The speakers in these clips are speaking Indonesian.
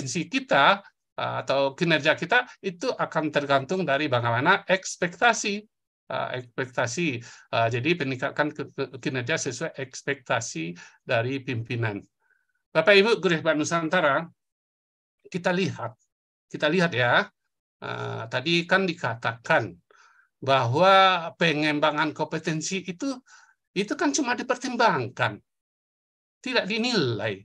potensi kita eh, atau kinerja kita itu akan tergantung dari bagaimana ekspektasi eh, ekspektasi. Eh, jadi peningkatan kinerja sesuai ekspektasi dari pimpinan. Bapak Ibu Guru Nusantara, kita lihat, kita lihat ya. Tadi kan dikatakan bahwa pengembangan kompetensi itu itu kan cuma dipertimbangkan, tidak dinilai.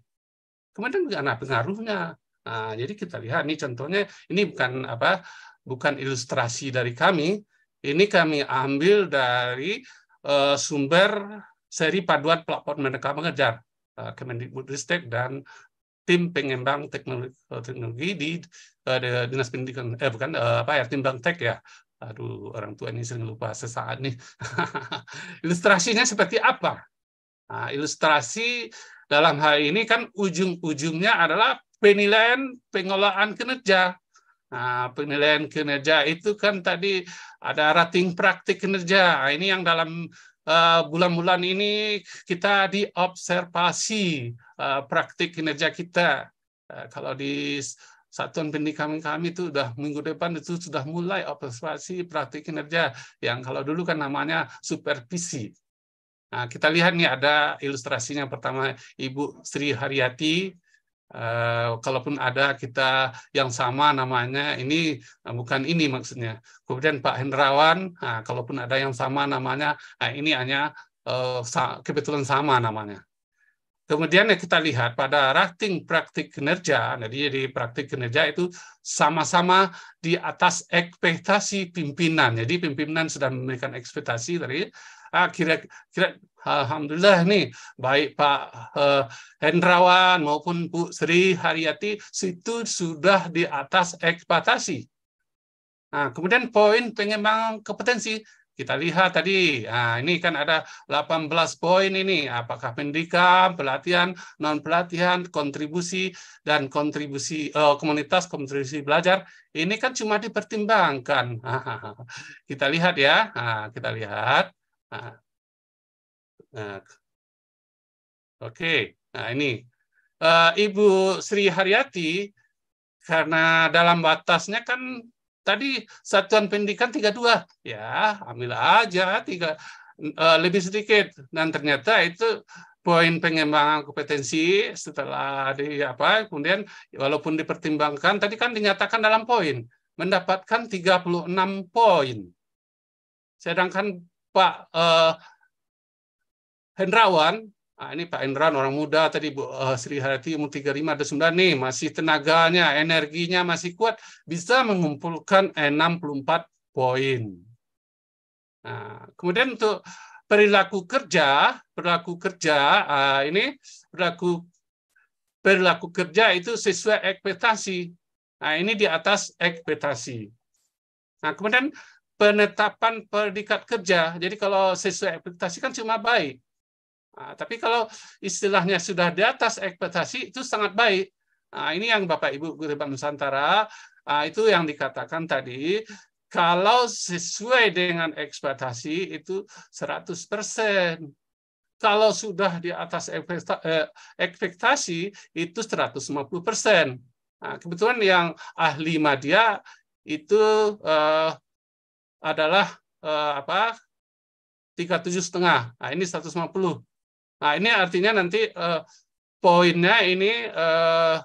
Kemudian mana pengaruhnya? Nah, jadi kita lihat ini contohnya ini bukan apa bukan ilustrasi dari kami, ini kami ambil dari uh, sumber seri paduan platform mereka mengejar uh, eh, Kemendikbudristek dan tim pengembang teknologi, teknologi di uh, dinas pendidikan eh bukan uh, apa ya tim bangtek ya aduh orang tua ini sering lupa sesaat nih ilustrasinya seperti apa nah, ilustrasi dalam hal ini kan ujung-ujungnya adalah penilaian pengelolaan kinerja. Nah, penilaian kinerja itu kan tadi ada rating praktik kinerja. Nah, ini yang dalam eh, bulan-bulan uh, ini kita diobservasi uh, praktik kinerja kita. Uh, kalau di satuan pendidikan kami itu sudah minggu depan itu sudah mulai observasi praktik kinerja yang kalau dulu kan namanya supervisi. Nah, kita lihat nih ada ilustrasinya pertama Ibu Sri Haryati Uh, kalaupun ada kita yang sama namanya ini uh, bukan ini maksudnya kemudian Pak Hendrawan nah, kalaupun ada yang sama namanya nah, ini hanya uh, sa kebetulan sama namanya Kemudian yang kita lihat pada rating praktik kinerja, jadi nah, di praktik kinerja itu sama-sama di atas ekspektasi pimpinan. Jadi pimpinan sudah memberikan ekspektasi dari ah, kira kira alhamdulillah nih baik Pak eh, Hendrawan maupun Bu Sri Haryati situ sudah di atas ekspektasi. Nah, kemudian poin pengembangan kompetensi kita lihat tadi, nah ini kan ada 18 poin ini, apakah pendidikan, pelatihan, non pelatihan, kontribusi dan kontribusi eh, komunitas, kontribusi belajar, ini kan cuma dipertimbangkan. kita lihat ya, nah, kita lihat. Ah. Nah. Oke, nah ini eh, Ibu Sri Haryati karena dalam batasnya kan tadi satuan pendidikan 32. Ya, ambil aja tiga uh, lebih sedikit dan ternyata itu poin pengembangan kompetensi setelah di apa kemudian walaupun dipertimbangkan tadi kan dinyatakan dalam poin mendapatkan 36 poin. Sedangkan Pak uh, Hendrawan Nah, ini Pak Endran orang muda tadi Bu uh, Sri Harati umur 35 9 nih masih tenaganya, energinya masih kuat bisa mengumpulkan 64 poin. Nah, kemudian untuk perilaku kerja, perilaku kerja uh, ini perilaku perilaku kerja itu sesuai ekspektasi. Nah, ini di atas ekspektasi. Nah, kemudian penetapan predikat kerja. Jadi kalau sesuai ekspektasi kan cuma baik. Nah, tapi kalau istilahnya sudah di atas ekspektasi itu sangat baik. Nah, ini yang Bapak Ibu Guru Bank Nusantara nah, itu yang dikatakan tadi kalau sesuai dengan ekspektasi itu 100%. Kalau sudah di atas eh, ekspektasi itu 150%. Nah, kebetulan yang ahli media itu eh, adalah eh, apa? 37,5. setengah. Nah, ini 150. Nah, ini artinya nanti eh, poinnya ini eh,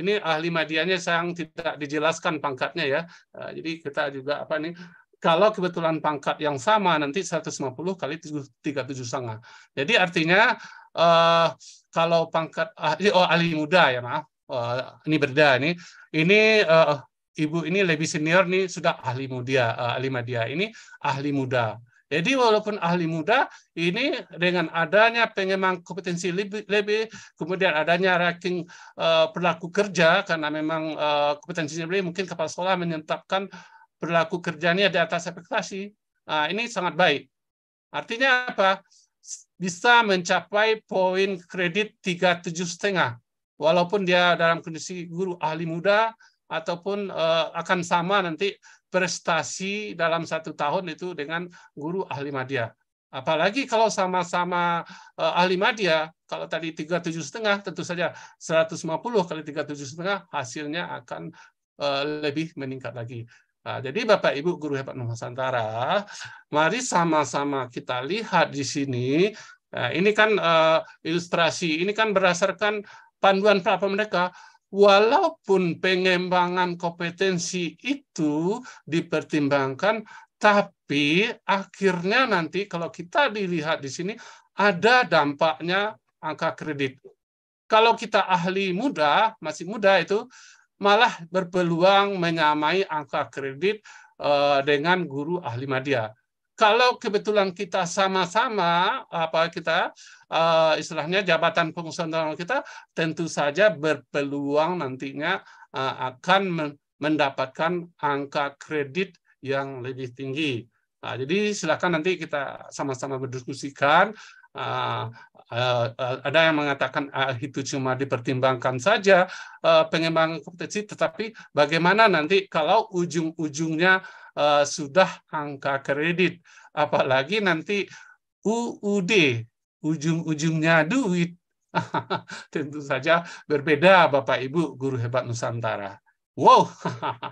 ini ahli medianya yang tidak dijelaskan pangkatnya ya. Eh, jadi kita juga apa nih kalau kebetulan pangkat yang sama nanti 150 kali 37 Jadi artinya eh, kalau pangkat ahli oh ahli muda ya maaf. Uh, ini berda ini ini uh, ibu ini lebih senior nih sudah ahli muda uh, ahli media ini ahli muda jadi walaupun ahli muda ini dengan adanya pengembang kompetensi lebih, lebih kemudian adanya ranking uh, eh, perilaku kerja karena memang uh, kompetensinya lebih mungkin kepala sekolah menetapkan perilaku kerjanya di atas ekspektasi. Nah, ini sangat baik. Artinya apa? Bisa mencapai poin kredit 3,75. Walaupun dia dalam kondisi guru ahli muda, ataupun uh, akan sama nanti prestasi dalam satu tahun itu dengan guru ahli madya. Apalagi kalau sama-sama uh, ahli madya, kalau tadi tiga tujuh setengah, tentu saja 150 kali tiga tujuh setengah hasilnya akan uh, lebih meningkat lagi. Nah, jadi Bapak Ibu guru hebat Nusantara, mari sama-sama kita lihat di sini. Nah, ini kan uh, ilustrasi, ini kan berdasarkan panduan pra mereka walaupun pengembangan kompetensi itu dipertimbangkan, tapi akhirnya nanti kalau kita dilihat di sini ada dampaknya angka kredit. Kalau kita ahli muda, masih muda itu malah berpeluang menyamai angka kredit eh, dengan guru ahli media kalau kebetulan kita sama-sama apa kita uh, istilahnya jabatan fungsional kita tentu saja berpeluang nantinya uh, akan mendapatkan angka kredit yang lebih tinggi. Nah, jadi silakan nanti kita sama-sama berdiskusikan. uh, uh, ada yang mengatakan uh, itu cuma dipertimbangkan saja uh, pengembangan kompetensi, tetapi bagaimana nanti kalau ujung-ujungnya uh, sudah angka kredit. Apalagi nanti UUD, ujung-ujungnya duit. Tentu saja berbeda Bapak Ibu guru hebat Nusantara. Wow,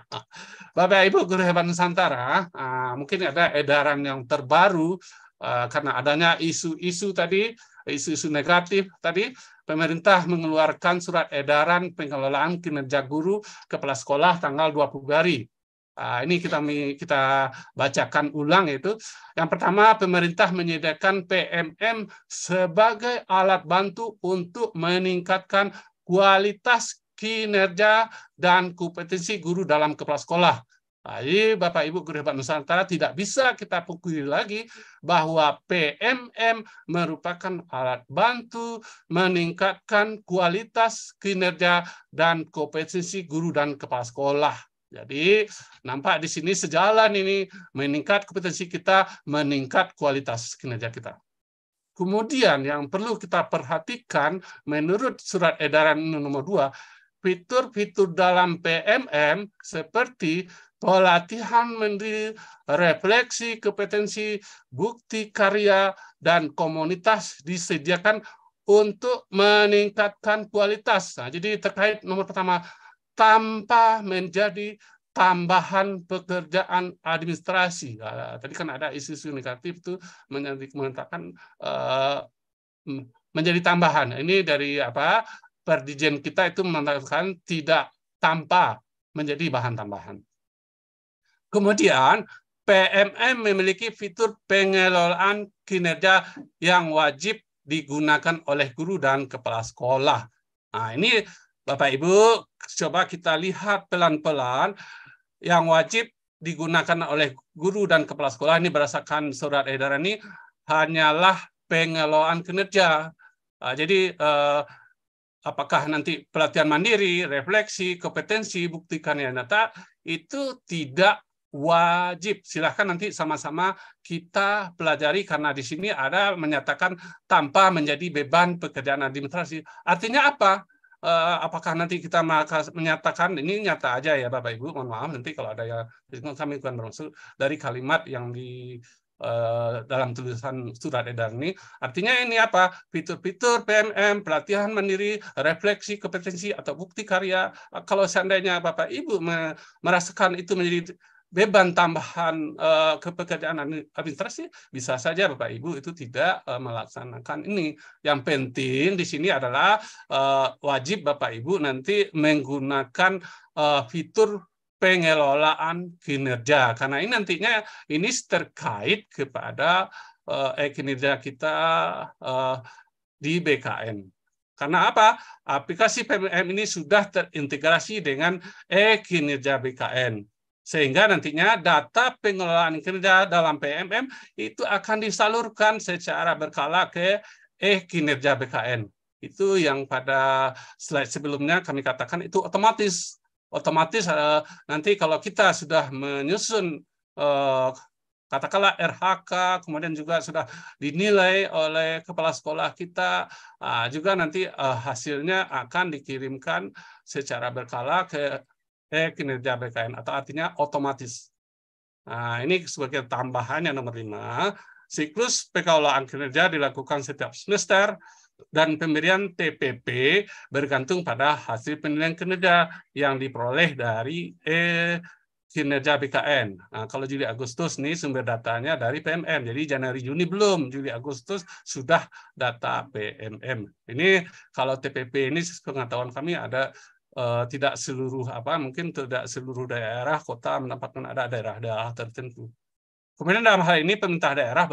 Bapak Ibu guru hebat Nusantara, ah, mungkin ada edaran yang terbaru ah, karena adanya isu-isu tadi, isu-isu negatif tadi, pemerintah mengeluarkan surat edaran pengelolaan kinerja guru kepala sekolah tanggal 20 hari Nah, ini kita kita bacakan ulang itu. yang pertama pemerintah menyediakan PMM sebagai alat bantu untuk meningkatkan kualitas kinerja dan kompetensi guru dalam kepala sekolah. Nah, jadi Bapak Ibu Guru Hebat Nusantara tidak bisa kita pukuli lagi bahwa PMM merupakan alat bantu meningkatkan kualitas kinerja dan kompetensi guru dan kepala sekolah. Jadi nampak di sini sejalan ini meningkat kompetensi kita, meningkat kualitas kinerja kita. Kemudian yang perlu kita perhatikan menurut surat edaran nomor 2, fitur-fitur dalam PMM seperti pelatihan mendiri, refleksi kompetensi, bukti karya dan komunitas disediakan untuk meningkatkan kualitas. Nah, jadi terkait nomor pertama tanpa menjadi tambahan pekerjaan administrasi. Nah, tadi kan ada isu-isu negatif itu mengatakan uh, menjadi tambahan. Nah, ini dari apa? Perdijen kita itu mengatakan tidak tanpa menjadi bahan tambahan. Kemudian PMM memiliki fitur pengelolaan kinerja yang wajib digunakan oleh guru dan kepala sekolah. Nah, ini Bapak Ibu, coba kita lihat pelan-pelan yang wajib digunakan oleh guru dan kepala sekolah ini berdasarkan surat edaran ini hanyalah pengelolaan kinerja. Ah, jadi eh, apakah nanti pelatihan mandiri, refleksi, kompetensi, buktikan yang nyata itu tidak wajib. Silahkan nanti sama-sama kita pelajari karena di sini ada menyatakan tanpa menjadi beban pekerjaan administrasi. Artinya apa? Eh, apakah nanti kita menyatakan ini nyata aja ya Bapak Ibu, mohon maaf nanti kalau ada yang kami bukan bermaksud dari kalimat yang di eh, dalam tulisan surat edaran ini. Artinya ini apa? Fitur-fitur PMM, pelatihan mandiri, refleksi kompetensi atau bukti karya. Kalau seandainya Bapak Ibu merasakan itu menjadi beban tambahan uh, kepekerjaan administrasi bisa saja Bapak Ibu itu tidak uh, melaksanakan ini. Yang penting di sini adalah uh, wajib Bapak Ibu nanti menggunakan uh, fitur pengelolaan kinerja karena ini nantinya ini terkait kepada uh, kinerja kita uh, di BKN. Karena apa? Aplikasi PMM ini sudah terintegrasi dengan e-kinerja BKN sehingga nantinya data pengelolaan kinerja dalam PMM itu akan disalurkan secara berkala ke eh kinerja BKN. Itu yang pada slide sebelumnya kami katakan itu otomatis. Otomatis eh, nanti kalau kita sudah menyusun eh, katakanlah RHK, kemudian juga sudah dinilai oleh kepala sekolah kita, ah, juga nanti eh, hasilnya akan dikirimkan secara berkala ke eh, kinerja BKN atau artinya otomatis. Nah, ini sebagai tambahan yang nomor lima. Siklus pengelolaan kinerja dilakukan setiap semester dan pemberian TPP bergantung pada hasil penilaian kinerja yang diperoleh dari eh, kinerja BKN. Nah, kalau Juli Agustus nih sumber datanya dari PMM. Jadi Januari Juni belum, Juli Agustus sudah data PMM. Ini kalau TPP ini pengetahuan kami ada Eh, tidak seluruh apa mungkin tidak seluruh daerah kota mendapatkan ada daerah-daerah tertentu. Kemudian dalam hal ini pemerintah daerah